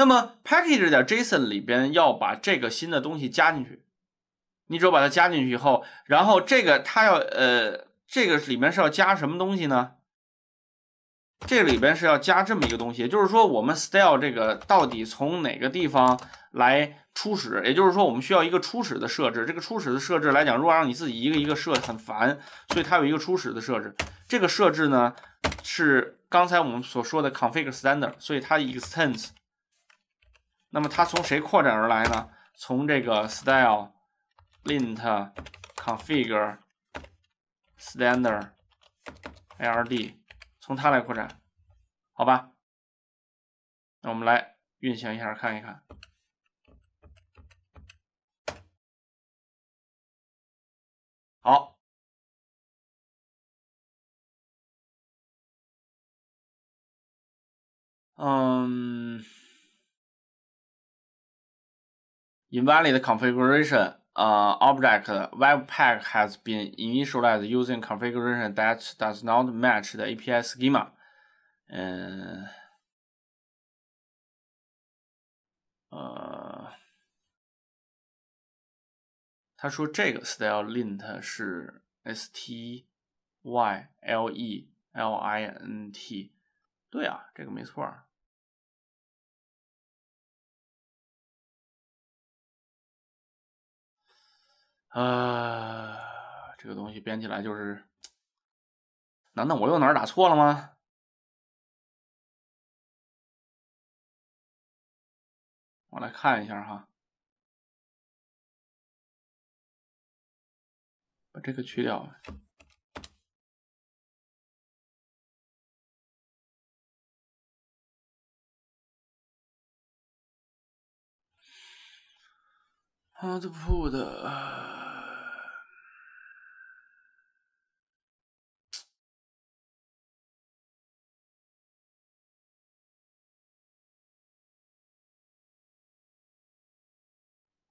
那么，package 在 JSON 里边要把这个新的东西加进去。你只有把它加进去以后，然后这个它要呃，这个里面是要加什么东西呢？这里边是要加这么一个东西，就是说我们 style 这个到底从哪个地方来初始？也就是说，我们需要一个初始的设置。这个初始的设置来讲，如果让你自己一个一个设，很烦。所以它有一个初始的设置。这个设置呢，是刚才我们所说的 config standard，所以它 extends。那么它从谁扩展而来呢？从这个 style lint config u r e standard ard 从它来扩展，好吧？那我们来运行一下看一看。好，嗯。invalid configuration uh, object Webpack has been initialized using configuration that does not match the API schema. Uh, uh, 他说这个 style lint 是 s t y l e l i n t，对啊，这个没错。啊，这个东西编起来就是，难道我又哪儿打错了吗？我来看一下哈，把这个去掉。Output。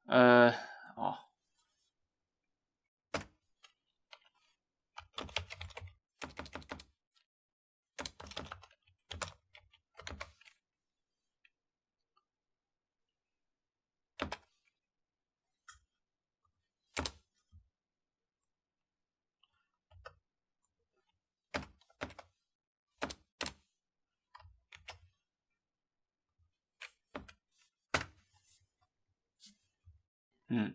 呃。嗯，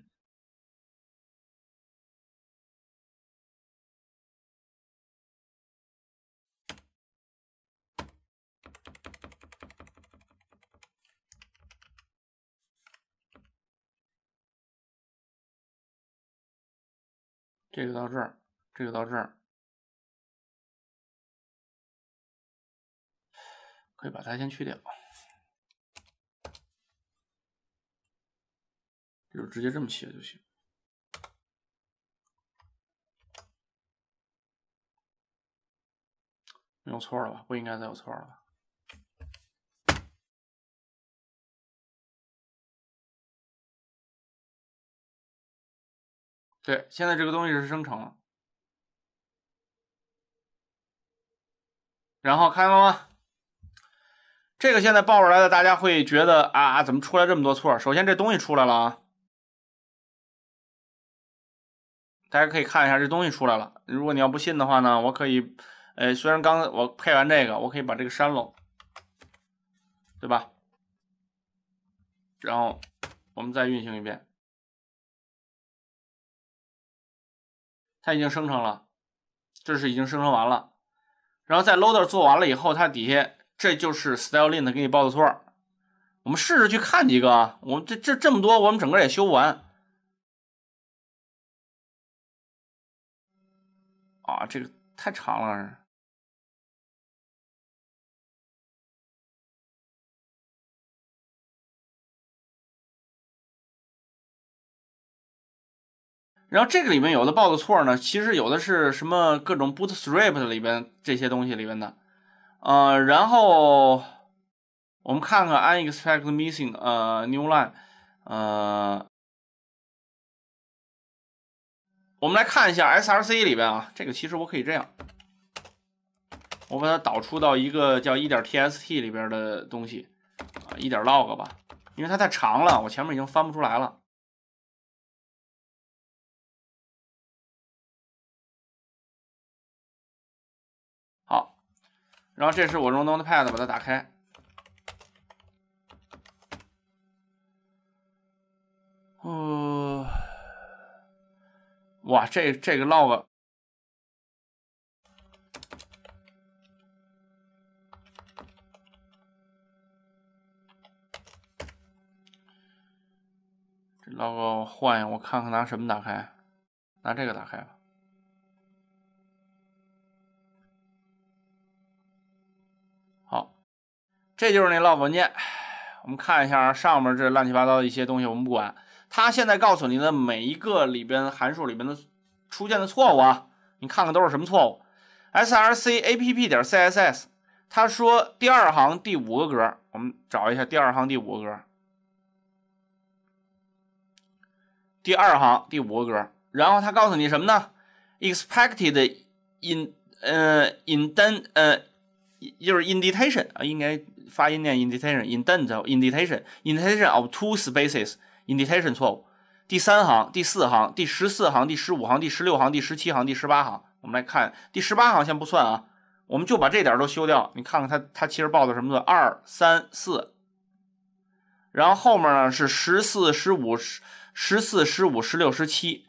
这个到这儿，这个到这儿，可以把它先去掉。就直接这么写就行，没有错了吧？不应该再有错了。吧？对，现在这个东西是生成了，然后看到吗？这个现在报出来的，大家会觉得啊，怎么出来这么多错？首先，这东西出来了啊。大家可以看一下这东西出来了。如果你要不信的话呢，我可以，呃，虽然刚我配完这个，我可以把这个删了，对吧？然后我们再运行一遍，它已经生成了，这是已经生成完了。然后在 loader 做完了以后，它底下这就是 stylelint 给你报的错。我们试试去看几个，我们这这这么多，我们整个也修不完。啊，这个太长了。然后这个里面有的报的错呢，其实有的是什么各种 Bootstrap 里边这些东西里面的。呃，然后我们看看 Unexpected Missing，呃，newline，呃。我们来看一下 S R C 里边啊，这个其实我可以这样，我把它导出到一个叫一点 T S T 里边的东西啊，一点 log 吧，因为它太长了，我前面已经翻不出来了。好，然后这是我 n o t e Pad，把它打开。呃，哇，这这个 log，这 log 换一下，我看看拿什么打开，拿这个打开吧。好，这就是那 log 文件，我们看一下上面这乱七八糟的一些东西，我们不管。它现在告诉你的每一个里边函数里边的出现的错误啊，你看看都是什么错误？src/app 点 css，他说第二行第五个格儿，我们找一下第二行第五个格儿。第二行第五个格儿，然后他告诉你什么呢？Expected in 呃 indent 呃就是 indentation 啊，应该发音念 indentation，indent indentation indentation of two spaces。indentation 错误，第三行、第四行、第十四行、第十五行、第十六行、第十七行、第十八行，我们来看第十八行先不算啊，我们就把这点都修掉。你看看它，它其实报的什么错？二三四，然后后面呢是十四、十五、十十四、十五、十六、十七。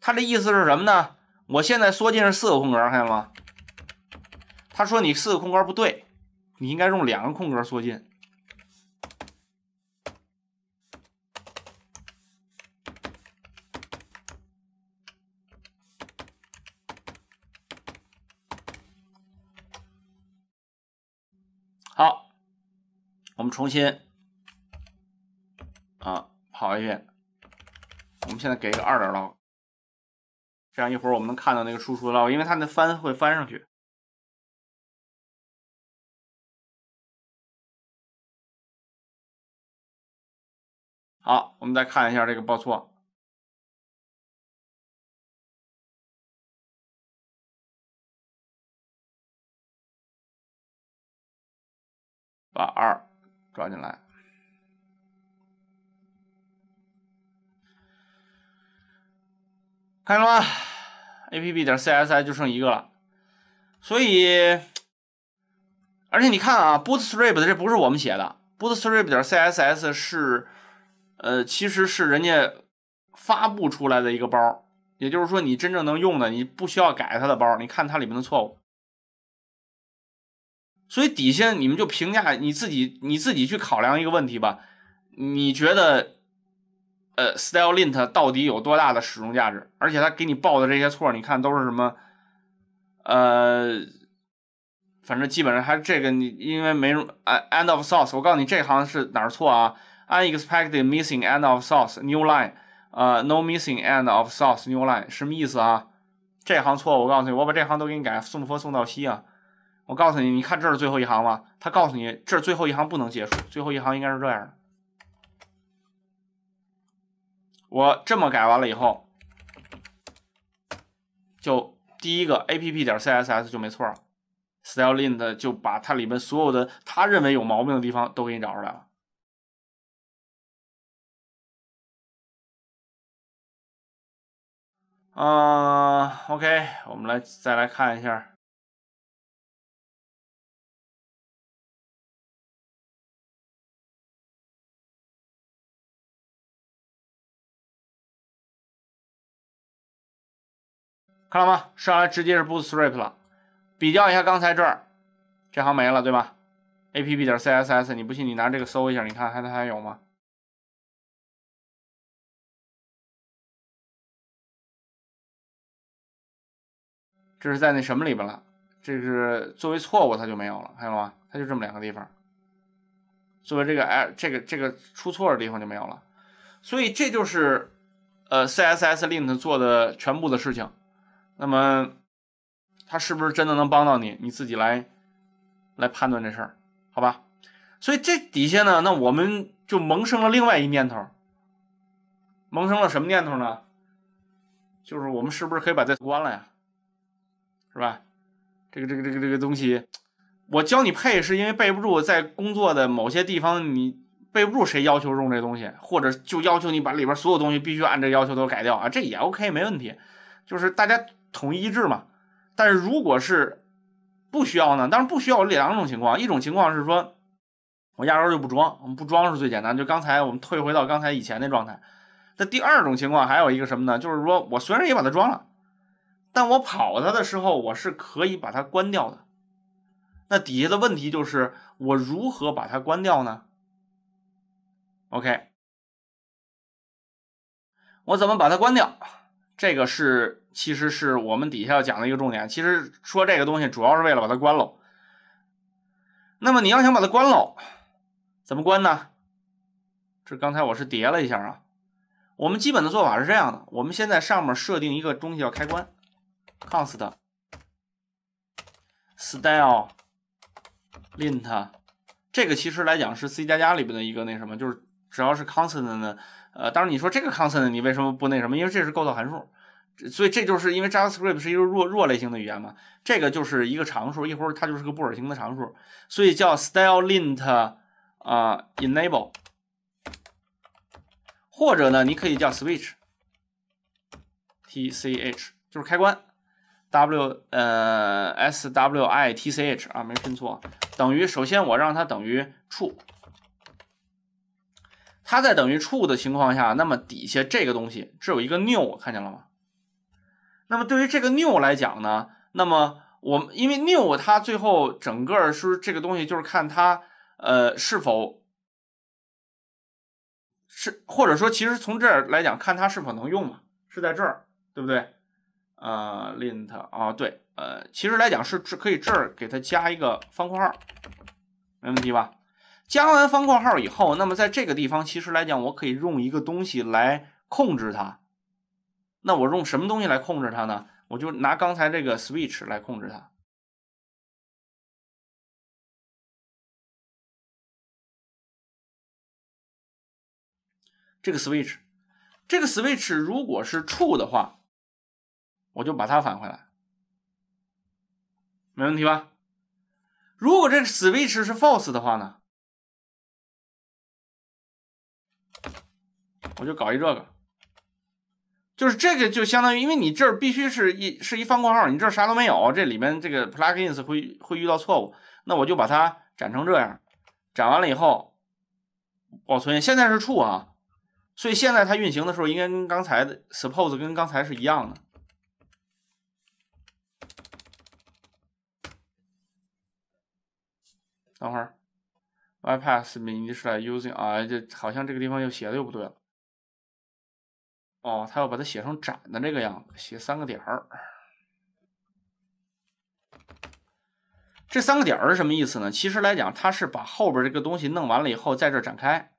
它这意思是什么呢？我现在缩进是四个空格，看见吗？他说你四个空格不对，你应该用两个空格缩进。我们重新啊跑一遍。我们现在给一个二点 log，这样一会儿我们能看到那个输出的 log，因为它那翻会翻上去。好，我们再看一下这个报错，把二。抓进来，看见了吗？app 点 c s i 就剩一个了，所以，而且你看啊，bootstrap 的这不是我们写的，bootstrap 点 css 是，呃，其实是人家发布出来的一个包，也就是说，你真正能用的，你不需要改它的包。你看它里面的错误。所以底下你们就评价你自己，你自己去考量一个问题吧，你觉得，呃，stylelint 到底有多大的使用价值？而且他给你报的这些错，你看都是什么，呃，反正基本上还是这个你，因为没 end of source。我告诉你这行是哪儿错啊？unexpected missing end of source newline，呃，no missing end of source newline，什么意思啊？这行错，我告诉你，我把这行都给你改，送佛送到西啊。我告诉你，你看这是最后一行吗？他告诉你，这最后一行不能结束，最后一行应该是这样。我这么改完了以后，就第一个 a p p 点 c s s 就没错了。s t y l e l i n t 就把它里面所有的他认为有毛病的地方都给你找出来了。嗯，OK，我们来再来看一下。看到吗？上来直接是 Bootstrap 了，比较一下刚才这儿，这行没了，对吧？app. 点 css，你不信你拿这个搜一下，你看还它还有吗？这是在那什么里边了？这是作为错误它就没有了，看到了吗？它就这么两个地方，作为这个哎这个这个出错的地方就没有了，所以这就是呃 CSS lint 做的全部的事情。那么他是不是真的能帮到你？你自己来来判断这事儿，好吧？所以这底下呢，那我们就萌生了另外一念头，萌生了什么念头呢？就是我们是不是可以把这关了呀？是吧？这个这个这个这个东西，我教你配是因为背不住，在工作的某些地方你背不住，谁要求用这东西，或者就要求你把里边所有东西必须按这要求都改掉啊？这也 OK 没问题，就是大家。统一一致嘛，但是如果是不需要呢？当然不需要有两种情况，一种情况是说，我压根就不装，不装是最简单。就刚才我们退回到刚才以前那状态。那第二种情况还有一个什么呢？就是说我虽然也把它装了，但我跑它的时候我是可以把它关掉的。那底下的问题就是我如何把它关掉呢？OK，我怎么把它关掉？这个是其实是我们底下要讲的一个重点。其实说这个东西主要是为了把它关了。那么你要想把它关了，怎么关呢？这刚才我是叠了一下啊。我们基本的做法是这样的：我们先在上面设定一个东西叫开关，const style lint。这个其实来讲是 C 加加里边的一个那什么，就是。只要是 constant 呢，呃，当然你说这个 constant，你为什么不那什么？因为这是构造函数，所以这就是因为 JavaScript 是一个弱弱类型的语言嘛。这个就是一个常数，一会儿它就是个布尔型的常数，所以叫 stylelint 啊 enable，或者呢你可以叫 switch，t c h 就是开关，w 呃 s w i t c h 啊没拼错，等于首先我让它等于 true。它在等于处的情况下，那么底下这个东西，这有一个 new，看见了吗？那么对于这个 new 来讲呢，那么我们因为 new 它最后整个是这个东西就是看它呃是否是或者说其实从这儿来讲，看它是否能用嘛，是在这儿对不对？呃 lint 啊，对，呃，其实来讲是只可以这儿给它加一个方括号，没问题吧？加完方括号以后，那么在这个地方，其实来讲，我可以用一个东西来控制它。那我用什么东西来控制它呢？我就拿刚才这个 switch 来控制它。这个 switch，这个 switch 如果是 true 的话，我就把它返回来，没问题吧？如果这个 switch 是 false 的话呢？我就搞一这个，就是这个就相当于，因为你这儿必须是一是一方括号，你这儿啥都没有，这里面这个 plugins 会会遇到错误。那我就把它展成这样，展完了以后保存。现在是处啊，所以现在它运行的时候应该跟刚才的 suppose 跟刚才是一样的。等会儿，ypass 名字是 using 啊，这好像这个地方又写的又不对了。哦，他要把它写成展的这个样子，写三个点儿。这三个点儿是什么意思呢？其实来讲，他是把后边这个东西弄完了以后，在这展开。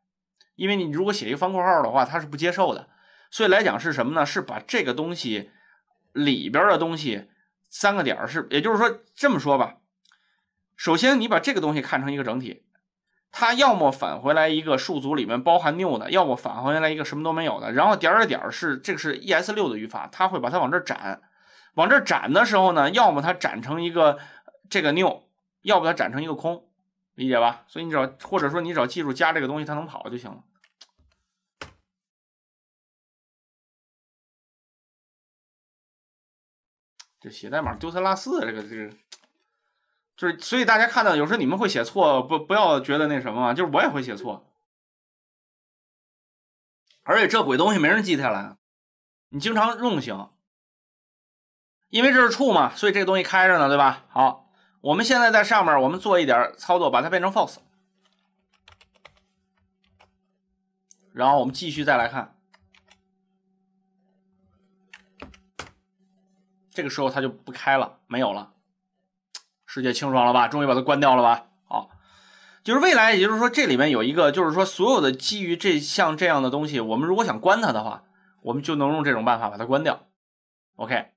因为你如果写一个方括号的话，他是不接受的。所以来讲是什么呢？是把这个东西里边的东西三个点儿是，也就是说这么说吧，首先你把这个东西看成一个整体。它要么返回来一个数组里面包含 new 的，要么返回来一个什么都没有的。然后点儿点儿是这个是 E S 六的语法，它会把它往这儿展，往这儿展的时候呢，要么它展成一个这个 new，要不它展成一个空，理解吧？所以你只要或者说你只要记住加这个东西，它能跑就行了。这写代码丢三落四，这个这个。就是，所以大家看到，有时候你们会写错，不不要觉得那什么就是我也会写错，而且这鬼东西没人记下来，你经常用行，因为这是处嘛，所以这东西开着呢，对吧？好，我们现在在上面，我们做一点操作，把它变成 false，然后我们继续再来看，这个时候它就不开了，没有了。世界清爽了吧？终于把它关掉了吧？好，就是未来，也就是说，这里面有一个，就是说，所有的基于这像这样的东西，我们如果想关它的话，我们就能用这种办法把它关掉。OK。